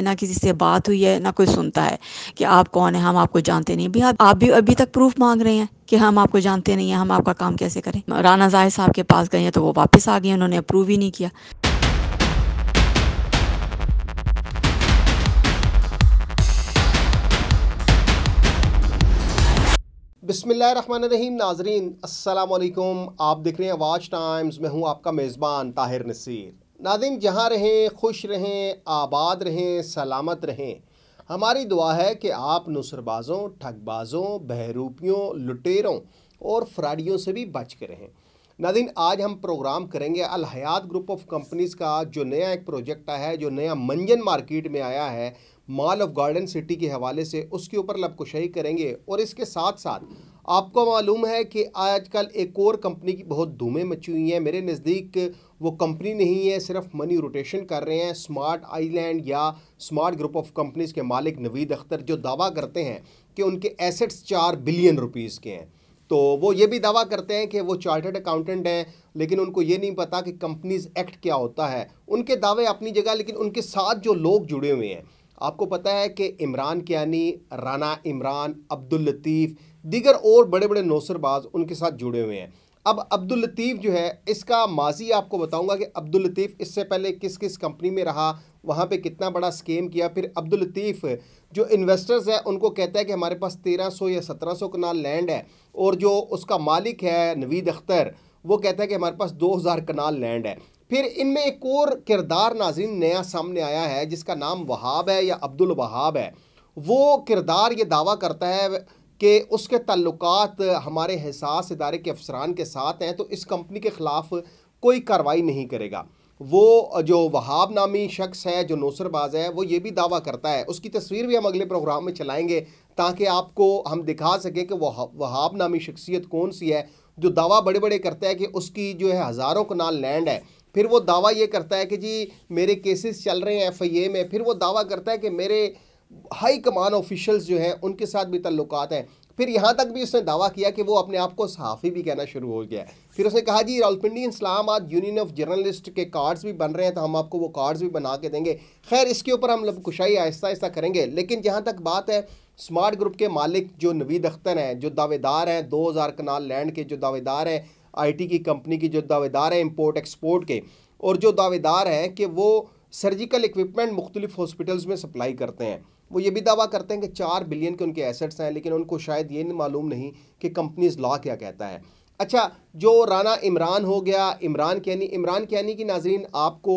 है ना किसी से बात हुई है ना कोई सुनता है कि आप कौन है हम आपको जानते नहीं भी आप भी अभी तक प्रूफ मांग रहे हैं कि हम आपको जानते नहीं हैं हम आपका काम कैसे करें राना जाहिर साहब के पास गए हैं तो वो वापस आ गए उन्होंने अप्रूव ही नहीं किया बिसमीम नाजरीन असलकुम आप देख रहे हैं आवाज टाइम्स मैं हूं आपका मेज़बान ताहिर नसीर नादिन जहाँ रहें खुश रहें आबाद रहें सलामत रहें हमारी दुआ है कि आप नुसरबाज़ों ठगबाज़ों बहरूपियों लुटेरों और फ्राडियों से भी बच के रहें नादिन आज हम प्रोग्राम करेंगे अलहयात ग्रुप ऑफ कंपनीज़ का जो नया एक प्रोजेक्ट आया है जो नया मंजन मार्केट में आया है मॉल ऑफ गार्डन सिटी के हवाले से उसके ऊपर लबकुशाही करेंगे और इसके साथ साथ आपको मालूम है कि आजकल एक और कंपनी की बहुत धूमें मची हुई हैं मेरे नज़दीक वो कंपनी नहीं है सिर्फ मनी रोटेशन कर रहे हैं स्मार्ट आइलैंड या स्मार्ट ग्रुप ऑफ कंपनीज़ के मालिक नवीद अख्तर जो दावा करते हैं कि उनके एसेट्स चार बिलियन रुपीज़ के हैं तो वो ये भी दावा करते हैं कि वो चार्टर्ड अकाउंटेंट हैं लेकिन उनको ये नहीं पता कि कंपनीज़ एक्ट क्या होता है उनके दावे अपनी जगह लेकिन उनके साथ जो लोग जुड़े हुए हैं आपको पता है कि इमरान कियानी राना इमरान अब्दुल लतीफ़ दीगर और बड़े बड़े नौसरबाज उनके साथ जुड़े हुए हैं अब अब्दुल लतीफ़ जो है इसका माजी आपको बताऊंगा कि अब्दुल लतीफ़ इससे पहले किस किस कंपनी में रहा वहाँ पे कितना बड़ा स्कीम किया फिर अब्दुल लतीफ़ जो इन्वेस्टर्स है उनको कहता है कि हमारे पास 1300 या 1700 कनाल लैंड है और जो उसका मालिक है नवीद अख्तर वो कहता है कि हमारे पास 2000 कनाल लैंड है फिर इनमें एक और किरदार नाजरीन नया सामने आया है जिसका नाम वहाब है या अब्दुल वहाब है वो किरदार ये दावा करता है कि उसके ताल्लुकात हमारे एहसास इदारे के अफसरान के साथ हैं तो इस कंपनी के ख़िलाफ़ कोई कार्रवाई नहीं करेगा वो जो वहाब नामी शख्स है जो नौसरबाज है वो ये भी दावा करता है उसकी तस्वीर भी हम अगले प्रोग्राम में चलाएंगे ताकि आपको हम दिखा सकें कि वह वहाब नामी शख्सियत कौन सी है जो दावा बड़े बड़े करता है कि उसकी जो है हज़ारों कनाल लैंड है फिर वो दावा ये करता है कि जी मेरे केसेस चल रहे हैं एफआईए में फिर वो दावा करता है कि मेरे हाई कमान ऑफिशल्स जो हैं उनके साथ भी तल्लुक हैं फिर यहाँ तक भी उसने दावा किया कि वो अपने आप को सहाफ़ी भी कहना शुरू हो गया फिर उसने कहा जी रावलपिंडी आज यूनियन ऑफ जर्नलिस्ट के कार्ड्स भी बन रहे हैं तो हम आपको वो कार्ड्स भी बना के देंगे खैर इसके ऊपर हम लब खुशाई आहिस्ता आहिस्ता करेंगे लेकिन जहाँ तक बात है स्मार्ट ग्रुप के मालिक जो नवीद अख्तर हैं जो दावेदार हैं दो हज़ार कनाल लैंड के जो दावेदार हैं आईटी की कंपनी की जो दावेदार हैं इम्पोर्ट एक्सपोर्ट के और जो दावेदार हैं कि वो सर्जिकल इक्विपमेंट मुख्तलिफ हॉस्पिटल्स में सप्लाई करते हैं वो ये भी दावा करते हैं कि चार बिलियन के उनके एसेट्स हैं लेकिन उनको शायद ये नहीं मालूम नहीं कि कंपनीज लॉ क्या कहता है अच्छा जो राना इमरान हो गया इमरान कैनी इमरान कैनी की नाजरीन आपको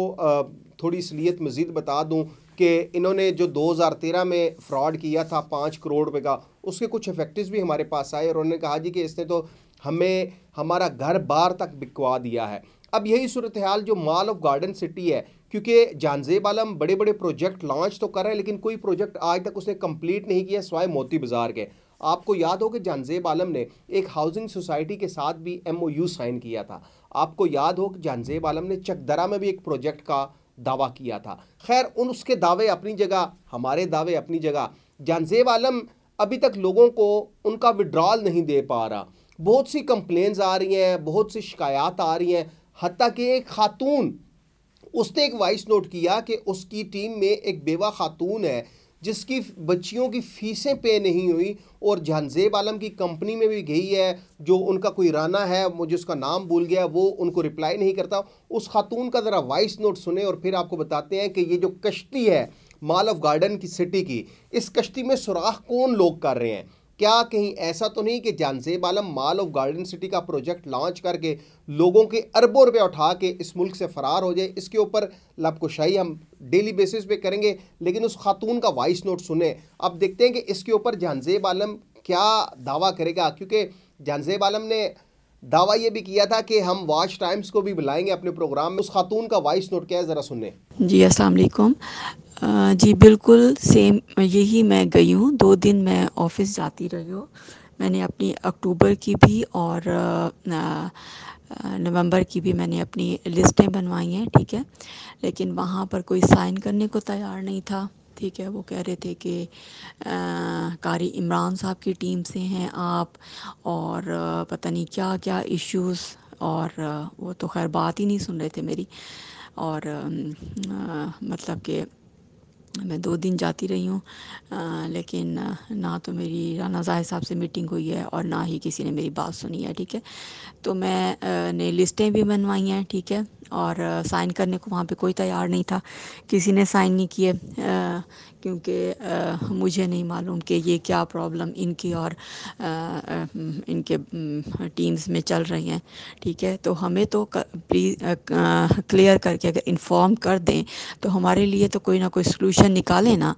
थोड़ी इसलियत मज़ीद बता दूँ कि इन्होंने जो 2013 में फ्रॉड किया था पाँच करोड़ रुपये का उसके कुछ इफेक्टिव भी हमारे पास आए और उन्होंने कहा जी कि इसने तो हमें हमारा घर बार तक बिकवा दिया है अब यही सूरत हाल जो माल ऑफ गार्डन सिटी है क्योंकि जानजेब आलम बड़े बड़े प्रोजेक्ट लॉन्च तो कर रहे हैं लेकिन कोई प्रोजेक्ट आज तक उसने कंप्लीट नहीं किया स्वाय मोती बाज़ार के आपको याद हो कि जानजेब आलम ने एक हाउसिंग सोसाइटी के साथ भी एमओयू साइन किया था आपको याद हो कि जानजेब आलम ने चकदरा में भी एक प्रोजेक्ट का दावा किया था खैर उन उसके दावे अपनी जगह हमारे दावे अपनी जगह जानजेब आलम अभी तक लोगों को उनका विड्रॉल नहीं दे पा रहा बहुत सी कंप्लेंस आ रही हैं बहुत सी शिकायत आ रही हैं हती कि एक खातून उसने एक वॉइस नोट किया कि उसकी टीम में एक बेवा खातून है जिसकी बच्चियों की फीसें पे नहीं हुई और जहानजेब आलम की कंपनी में भी गई है जो उनका कोई राना है मुझे उसका नाम भूल गया वो उनको रिप्लाई नहीं करता उस खातून का ज़रा वॉइस नोट सुने और फिर आपको बताते हैं कि ये जो कश्ती है माल ऑफ गार्डन की सिटी की इस कश्ती में सुराख कौन लोग कर रहे हैं क्या कहीं ऐसा तो नहीं कि Jahanzeb Alam mall of garden city का प्रोजेक्ट लॉन्च करके लोगों के अरबों रुपये उठा के इस मुल्क से फरार हो जाए इसके ऊपर लापकुशाही हम डेली बेसिस पे करेंगे लेकिन उस खातून का वॉइस नोट सुने अब देखते हैं कि इसके ऊपर जानजेब आलम क्या दावा करेगा क्योंकि जानजेब आलम ने दावा ये भी किया था कि हम वॉच टाइम्स को भी बुलाएंगे अपने प्रोग्राम में उस खातून का वॉइस नोट क्या है ज़रा सुने जी असल जी बिल्कुल सेम यही मैं गई हूँ दो दिन मैं ऑफिस जाती रही हूँ मैंने अपनी अक्टूबर की भी और नवंबर की भी मैंने अपनी लिस्टें बनवाई हैं ठीक है लेकिन वहाँ पर कोई साइन करने को तैयार नहीं था ठीक है वो कह रहे थे कि कारी इमरान साहब की टीम से हैं आप और पता नहीं क्या क्या इश्यूज़ और वो तो खैर बात ही नहीं सुन रहे थे मेरी और आ, मतलब कि मैं दो दिन जाती रही हूँ लेकिन ना तो मेरी राना जाहिर साहब से मीटिंग हुई है और ना ही किसी ने मेरी बात सुनी है ठीक है तो मैं ने लिस्टें भी बनवाई हैं ठीक है और साइन करने को वहाँ पे कोई तैयार नहीं था किसी ने साइन नहीं किए क्योंकि मुझे नहीं मालूम कि ये क्या प्रॉब्लम इनकी और इनके टीम्स में चल रही हैं ठीक है तो हमें तो प्लीज़ क्लियर करके अगर इन्फॉर्म कर दें तो हमारे लिए तो कोई ना कोई सलूशन निकाले ना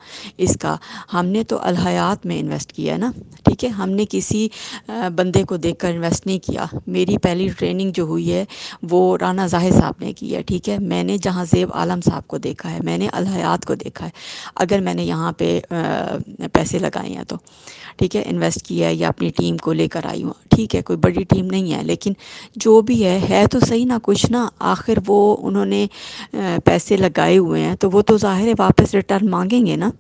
इसका हमने तो अलहयात में इन्वेस्ट किया है ना ठीक है हमने किसी बंदे को कर इन्वेस्ट नहीं किया मेरी पहली ट्रेनिंग जो हुई है वो राना जाहिर साहब ने की है ठीक है मैंने जहाँ जेब आलम साहब को देखा है मैंने अलहयात को देखा है अगर मैंने मैंने यहाँ पे पैसे लगाए हैं तो ठीक है इन्वेस्ट किया है या अपनी टीम को लेकर आई हूँ ठीक है कोई बड़ी टीम नहीं है लेकिन जो भी है है तो सही ना कुछ ना आखिर वो उन्होंने पैसे लगाए हुए हैं तो वो तो ज़ाहिर है वापस रिटर्न मांगेंगे ना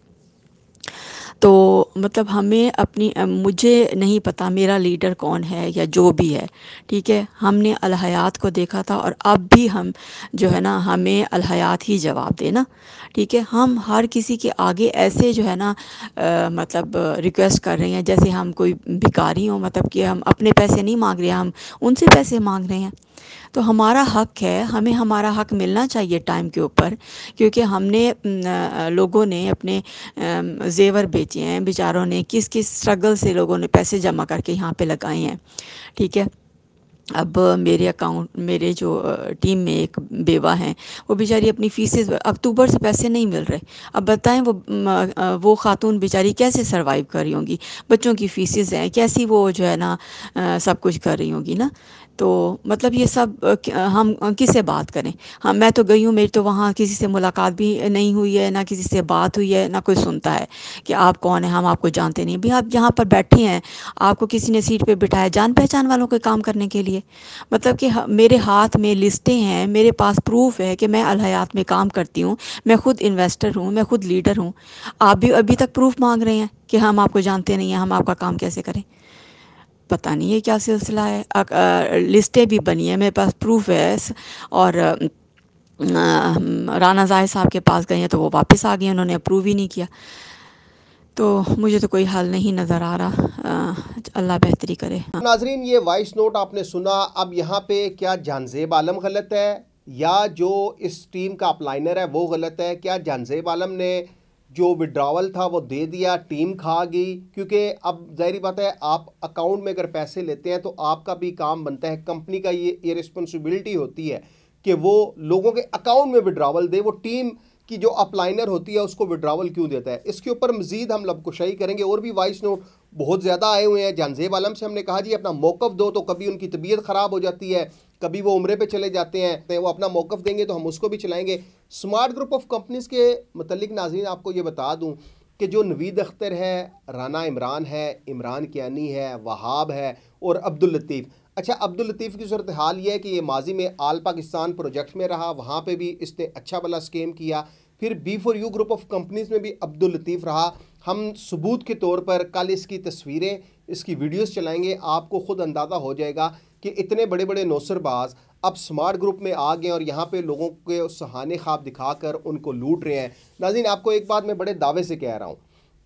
तो मतलब हमें अपनी मुझे नहीं पता मेरा लीडर कौन है या जो भी है ठीक है हमने अलहयात को देखा था और अब भी हम जो है ना हमें अलहयात ही जवाब देना ठीक है हम हर किसी के आगे ऐसे जो है ना आ, मतलब रिक्वेस्ट कर रहे हैं जैसे हम कोई भिकारी हों मतलब कि हम अपने पैसे नहीं मांग रहे हम उनसे पैसे मांग रहे हैं तो हमारा हक है हमें हमारा हक मिलना चाहिए टाइम के ऊपर क्योंकि हमने लोगों ने अपने जेवर बेचे हैं बेचारों ने किस किस स्ट्रगल से लोगों ने पैसे जमा करके यहाँ पे लगाए हैं ठीक है अब मेरे अकाउंट मेरे जो टीम में एक बेवा हैं वो बेचारी अपनी फीसेस अक्टूबर से पैसे नहीं मिल रहे अब बताएं वो वो खातून बेचारी कैसे सरवाइव कर रही होंगी बच्चों की फीसेस हैं कैसी वो जो है ना सब कुछ कर रही होंगी ना तो मतलब ये सब हम किसे बात करें हाँ मैं तो गई हूँ मेरी तो वहाँ किसी से मुलाकात भी नहीं हुई है ना किसी से बात हुई है ना कोई सुनता है कि आप कौन है हम आपको जानते नहीं भी आप यहाँ पर बैठे हैं आपको किसी ने सीट पर बिठाया जान पहचान वालों के काम करने के लिए मतलब कि मेरे हाथ में लिस्टें हैं मेरे पास प्रूफ है कि मैं अलहयात में काम करती हूँ मैं खुद इन्वेस्टर हूँ मैं खुद लीडर हूँ आप भी अभी तक प्रूफ मांग रहे हैं कि हम आपको जानते नहीं हैं हम आपका काम कैसे करें पता नहीं है क्या सिलसिला है लिस्टें भी बनी है मेरे पास प्रूफ है और राना जाहिर साहब के पास गए हैं तो वो वापस आ गए उन्होंने अप्रूव ही नहीं किया तो मुझे तो कोई हल नहीं नज़र आ रहा अल्लाह बेहतरी करे नाजरीन ये वॉइस नोट आपने सुना अब यहाँ पे क्या जानजेब आलम गलत है या जो इस टीम का अपलाइनर है वो गलत है क्या जानजेब आलम ने जो विड्रावल था वो दे दिया टीम खा गई क्योंकि अब जाहिर बात है आप अकाउंट में अगर पैसे लेते हैं तो आपका भी काम बनता है कंपनी का ये ये रिस्पॉन्सिबिलिटी होती है कि वो लोगों के अकाउंट में विड्रावल दे वो टीम की जो अपलाइनर होती है उसको विड्रावल क्यों देता है इसके ऊपर मजीद हम लबकुशाही करेंगे और भी वॉइस नोट बहुत ज़्यादा आए हुए हैं जानजेब आलम से हमने कहा जी अपना मौक़ दो तो कभी उनकी तबीयत ख़राब हो जाती है कभी वो उम्र पे चले जाते हैं तो वो अपना मौक़ देंगे तो हम उसको भी चलाएंगे स्मार्ट ग्रुप ऑफ कंपनीज़ के मतलब नाजीन आपको ये बता दूँ कि जो नवीद अख्तर है राना इमरान है इमरान कियानी है वहाब है और अब्दुल अच्छा अब्दुल लतीफ़ की सूरत हाल यह है कि ये माजी में आल पाकिस्तान प्रोजेक्ट में रहा वहाँ पे भी इसने अच्छा भला स्कीम किया फिर B for U group of companies में भी अब्दुल लतीफ़ रहा हम सबूत के तौर पर कल इसकी तस्वीरें इसकी वीडियोस चलाएंगे आपको ख़ुद अंदाज़ा हो जाएगा कि इतने बड़े बड़े नौसरबाज अब स्मार्ट ग्रुप में आ गए और यहाँ पे लोगों के सहाने ख्वाब दिखाकर उनको लूट रहे हैं नाजीन आपको एक बात मैं बड़े दावे से कह रहा हूँ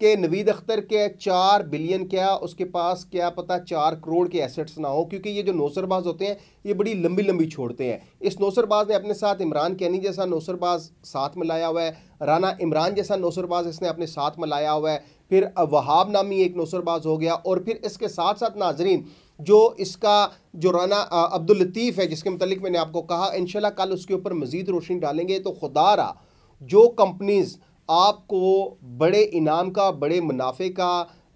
कि नवीद अख्तर के चार बिलियन क्या उसके पास क्या पता चार करोड़ के एसेट्स ना हो क्योंकि ये जो नौसरबाज होते हैं ये बड़ी लंबी लंबी छोड़ते हैं इस नौसरबाज ने अपने साथ इमरान कैनी जैसा नौसरबाज साथ में लाया हुआ है राना इमरान जैसा नौसरबाज इसने अपने साथ में लाया हुआ है फिर वहाब नामी एक नौसरबाज हो गया और फिर इसके साथ साथ नाजरीन जो इसका जो राना अब्दुलतीफ़ है जिसके मतलब मैंने आपको कहा इन कल उसके ऊपर मज़ीद रोशनी डालेंगे तो खुदा रहा जो कंपनीज़ आपको बड़े इनाम का बड़े मुनाफे का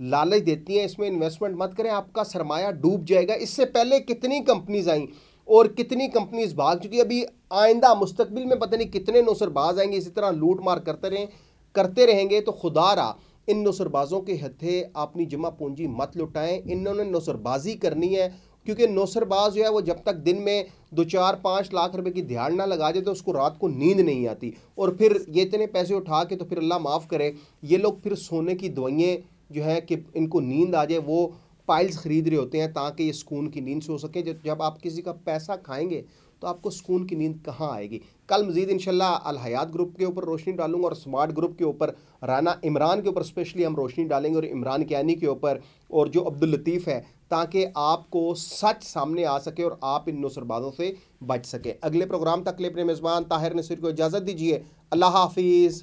लालच देती हैं इसमें इन्वेस्टमेंट मत करें आपका सरमाया डूब जाएगा इससे पहले कितनी कंपनीज आई और कितनी कंपनीज भाग चुकी अभी आइंदा मुस्तबिल में पता नहीं कितने नौसरबाज आएंगे इसी तरह लूट मार करते रहें करते रहेंगे तो खुदा रहा इन नौसरबाजों के हथे अपनी जमा पूंजी मत लुटाएं इन्होंने नौसरबाजी करनी है क्योंकि नौसरबाज जो है वो जब तक दिन में दो चार पाँच लाख रुपए की ध्यान ना लगा दे तो उसको रात को नींद नहीं आती और फिर ये इतने पैसे उठा के तो फिर अल्लाह माफ़ करे ये लोग फिर सोने की दवाइयाँ जो है कि इनको नींद आ जाए वो पाइल्स ख़रीद रहे होते हैं ताकि ये सुकून की नींद सो सके जब आप किसी का पैसा खाएंगे तो आपको सुकून की नींद कहाँ आएगी कल मजीद इनशाला अलहयात ग्रुप के ऊपर रोशनी डालूंगा और स्मार्ट ग्रुप के ऊपर राना इमरान के ऊपर स्पेशली हम रोशनी डालेंगे और इमरान कैनी के ऊपर और जो अब्दुल लतीफ़ है ताकि आपको सच सामने आ सके और आप इन नुसरबाजों से बच सके अगले प्रोग्राम तक लिए अपने मेज़बान ताहिर नसीर को इजाज़त दीजिए अल्लाह हाफिज़